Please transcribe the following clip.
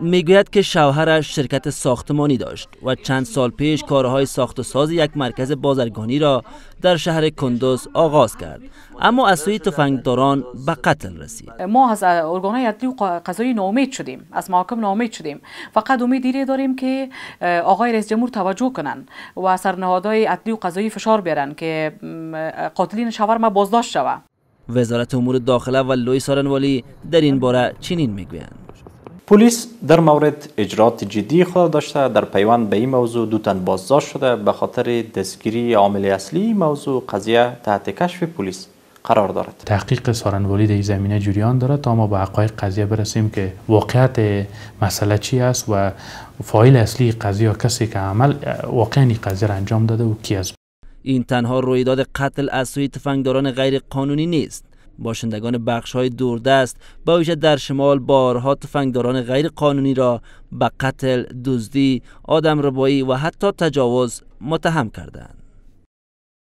میگوید که شوهرش شرکت ساختمانی داشت و چند سال پیش کارهای ساخت و ساز یک مرکز بازرگانی را در شهر کندوز آغاز کرد اما از سوی تفنگداران به قتل رسید ما از ارگان عدلی قضایی نامید شدیم از محاکم نامید شدیم فقط امید دیره داریم که آقای رئیس جمهور توجه کنند و سرنهادهای عدلی و قضایی فشار بیارن که قاتلین شوهر ما بازداشت شود وزارت امور داخله و لوی سارنوالی در این باره چنین میگویند پلیس در مورد اجرات جدی خود داشته در پیوند به این موضوع دو تن بازداشت شده به خاطر دستگیری عامل اصلی موضوع قضیه تحت کشف پلیس قرار دارد تحقیق سارنوالی در زمینه جریان دارد تا ما به حقایق قضیه برسیم که واقعیت مسئله چی است و فایل اصلی قضیه کسی که عمل واقعی قضیه را انجام داده و کی است این تنها رویداد قتل از سوی تفنگداران غیر قانونی نیست باشندگان بخش های دوردست با ویژه در شمال بارها تفنگداران غیر قانونی را به قتل، دزدی، آدم ربایی و حتی تجاوز متهم کردند.